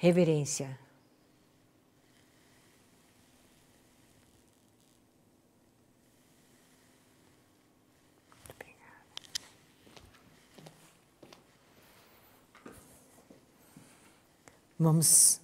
reverência. Vamos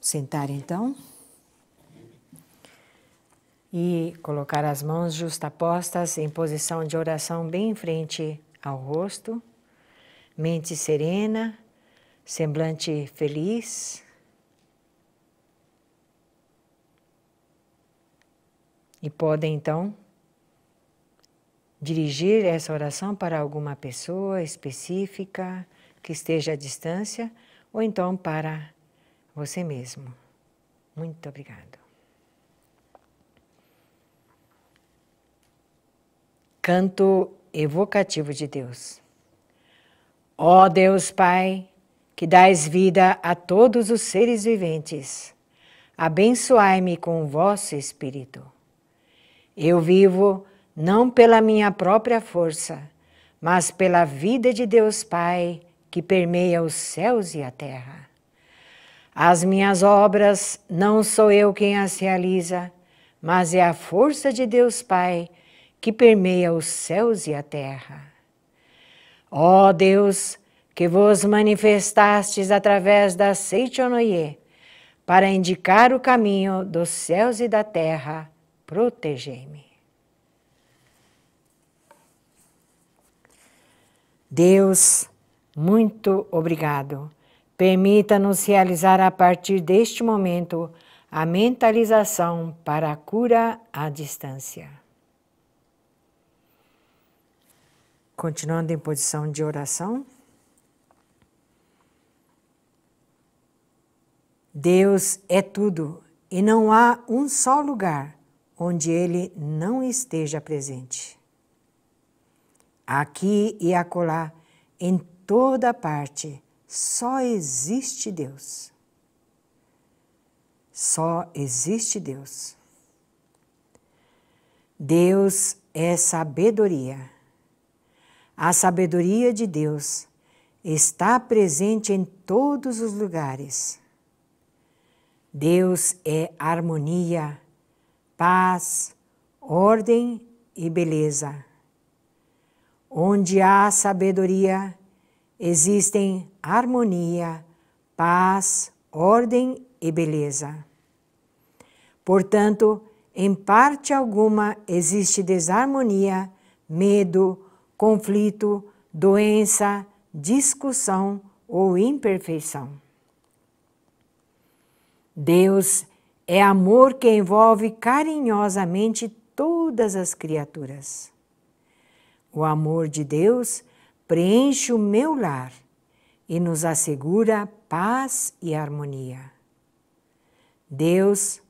sentar então e colocar as mãos justapostas em posição de oração bem em frente ao rosto, mente serena semblante feliz. E podem então dirigir essa oração para alguma pessoa específica que esteja à distância ou então para você mesmo. Muito obrigado. Canto evocativo de Deus. Ó oh Deus Pai, que dais vida a todos os seres viventes, abençoai-me com o vosso Espírito. Eu vivo não pela minha própria força, mas pela vida de Deus Pai, que permeia os céus e a terra. As minhas obras não sou eu quem as realiza, mas é a força de Deus Pai que permeia os céus e a terra. Ó oh Deus, que vos manifestastes através da Seichonoye, para indicar o caminho dos céus e da terra, protegei-me. Deus, muito obrigado. Permita-nos realizar a partir deste momento a mentalização para a cura à distância. Continuando em posição de oração. Deus é tudo e não há um só lugar onde Ele não esteja presente. Aqui e acolá, em toda parte, só existe Deus. Só existe Deus. Deus é sabedoria. A sabedoria de Deus está presente em todos os lugares Deus é harmonia, paz, ordem e beleza. Onde há sabedoria, existem harmonia, paz, ordem e beleza. Portanto, em parte alguma existe desarmonia, medo, conflito, doença, discussão ou imperfeição. Deus é amor que envolve carinhosamente todas as criaturas. O amor de Deus preenche o meu lar e nos assegura paz e harmonia. Deus,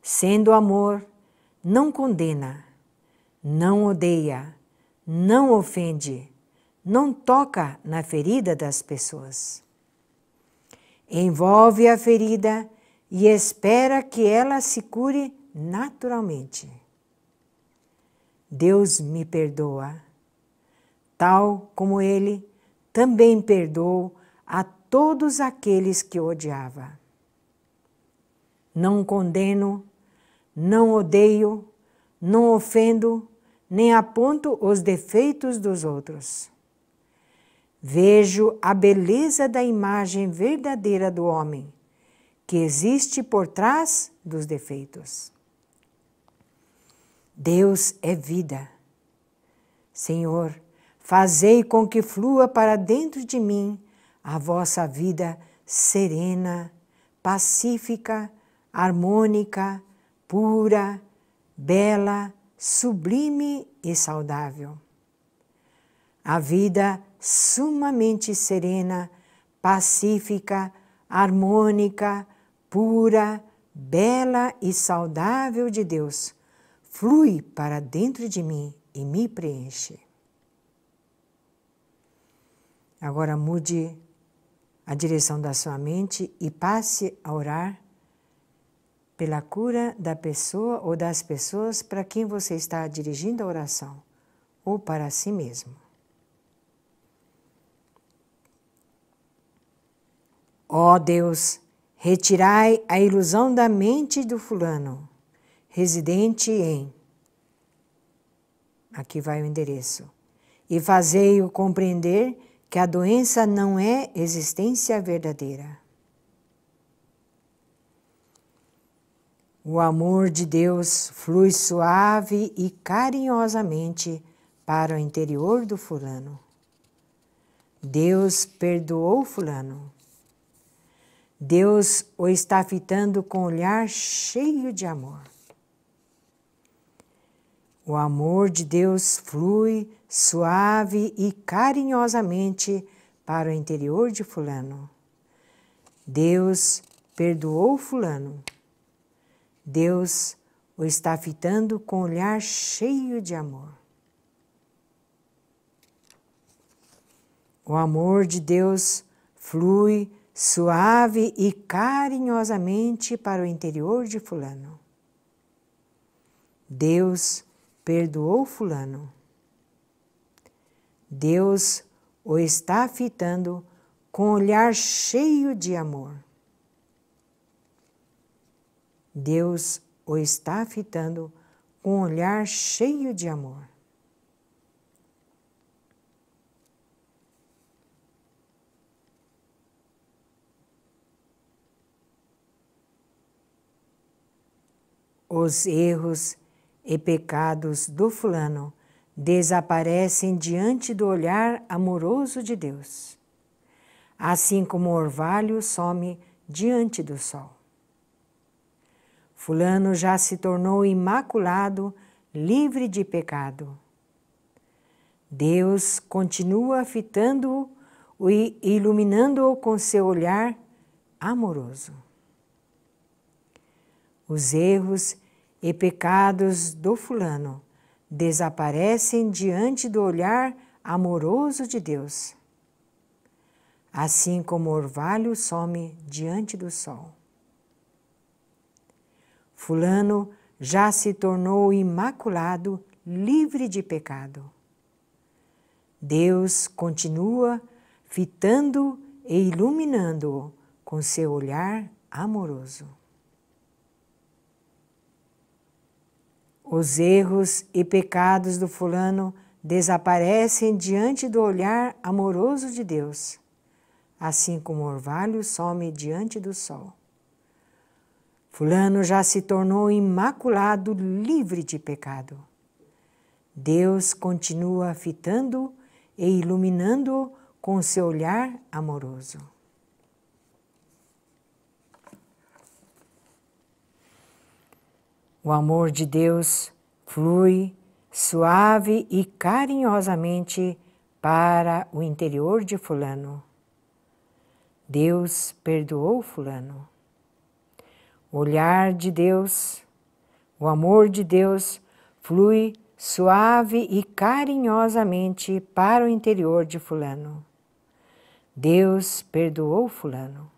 sendo amor, não condena, não odeia, não ofende, não toca na ferida das pessoas. Envolve a ferida e espera que ela se cure naturalmente. Deus me perdoa, tal como Ele também perdoou a todos aqueles que odiava. Não condeno, não odeio, não ofendo, nem aponto os defeitos dos outros. Vejo a beleza da imagem verdadeira do homem que existe por trás dos defeitos. Deus é vida. Senhor, fazei com que flua para dentro de mim a vossa vida serena, pacífica, harmônica, pura, bela, sublime e saudável. A vida sumamente serena, pacífica, harmônica, pura, bela e saudável de Deus, flui para dentro de mim e me preenche. Agora mude a direção da sua mente e passe a orar pela cura da pessoa ou das pessoas para quem você está dirigindo a oração, ou para si mesmo. Ó oh Deus, Retirai a ilusão da mente do fulano, residente em. Aqui vai o endereço. E fazei-o compreender que a doença não é existência verdadeira. O amor de Deus flui suave e carinhosamente para o interior do fulano. Deus perdoou fulano. Deus o está fitando com um olhar cheio de amor. O amor de Deus flui suave e carinhosamente para o interior de Fulano. Deus perdoou Fulano. Deus o está fitando com um olhar cheio de amor. O amor de Deus flui suave e carinhosamente para o interior de Fulano. Deus perdoou Fulano. Deus o está fitando com um olhar cheio de amor. Deus o está fitando com um olhar cheio de amor. Os erros e pecados do fulano desaparecem diante do olhar amoroso de Deus, assim como o orvalho some diante do sol. Fulano já se tornou imaculado, livre de pecado. Deus continua fitando-o e iluminando-o com seu olhar amoroso. Os erros e pecados do fulano desaparecem diante do olhar amoroso de Deus, assim como o orvalho some diante do sol. Fulano já se tornou imaculado, livre de pecado. Deus continua fitando e iluminando-o com seu olhar amoroso. Os erros e pecados do fulano desaparecem diante do olhar amoroso de Deus, assim como o orvalho some diante do sol. Fulano já se tornou imaculado, livre de pecado. Deus continua fitando e iluminando com seu olhar amoroso. O amor de Deus flui suave e carinhosamente para o interior de Fulano. Deus perdoou Fulano. O olhar de Deus, o amor de Deus flui suave e carinhosamente para o interior de Fulano. Deus perdoou Fulano.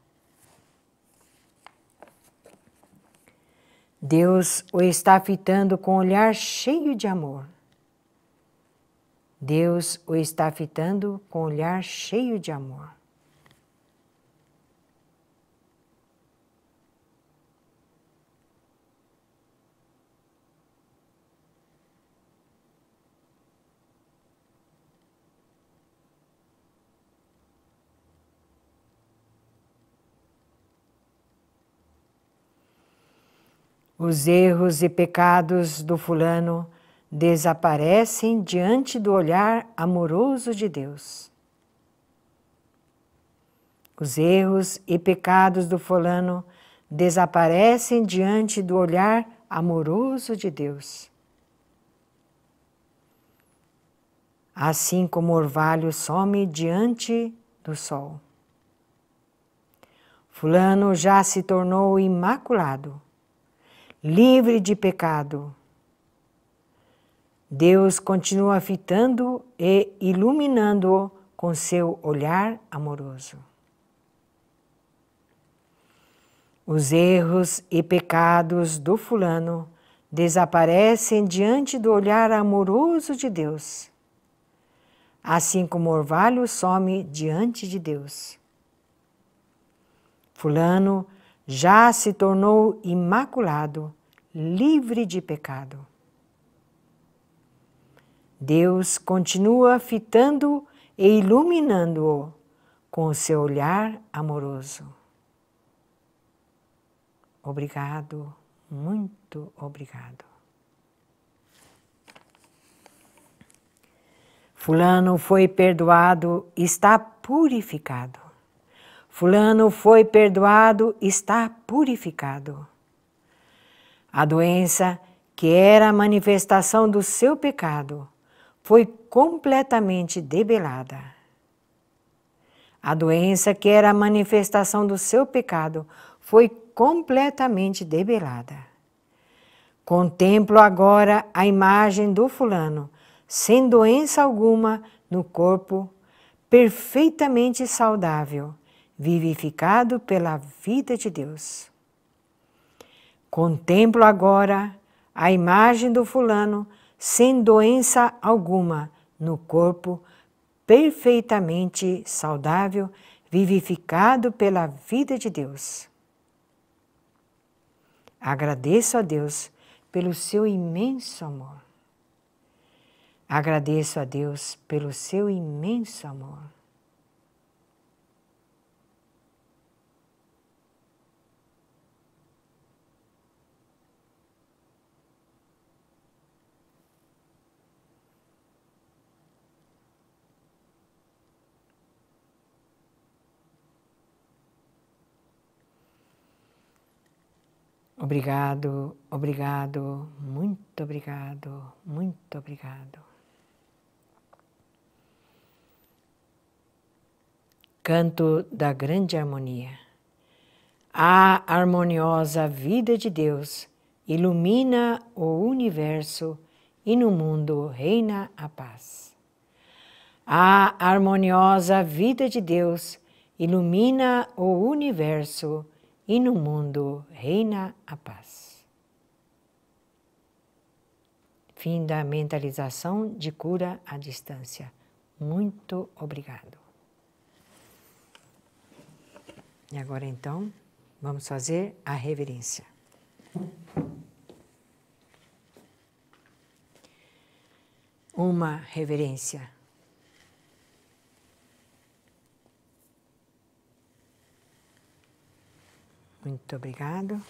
Deus o está fitando com um olhar cheio de amor. Deus o está fitando com um olhar cheio de amor. Os erros e pecados do fulano desaparecem diante do olhar amoroso de Deus. Os erros e pecados do fulano desaparecem diante do olhar amoroso de Deus. Assim como o orvalho some diante do sol. Fulano já se tornou imaculado livre de pecado. Deus continua fitando e iluminando-o com seu olhar amoroso. Os erros e pecados do fulano desaparecem diante do olhar amoroso de Deus, assim como o orvalho some diante de Deus. Fulano já se tornou imaculado, livre de pecado. Deus continua fitando e iluminando-o com o seu olhar amoroso. Obrigado, muito obrigado. Fulano foi perdoado, está purificado. Fulano foi perdoado, está purificado. A doença, que era a manifestação do seu pecado, foi completamente debelada. A doença, que era a manifestação do seu pecado, foi completamente debelada. Contemplo agora a imagem do fulano, sem doença alguma no corpo, perfeitamente saudável vivificado pela vida de Deus. Contemplo agora a imagem do fulano sem doença alguma no corpo, perfeitamente saudável, vivificado pela vida de Deus. Agradeço a Deus pelo seu imenso amor. Agradeço a Deus pelo seu imenso amor. Obrigado, obrigado, muito obrigado, muito obrigado. Canto da grande harmonia. A harmoniosa vida de Deus ilumina o universo e no mundo reina a paz. A harmoniosa vida de Deus ilumina o universo e no mundo reina a paz. Fim da mentalização de cura à distância. Muito obrigado. E agora então, vamos fazer a reverência. Uma reverência Muito obrigado.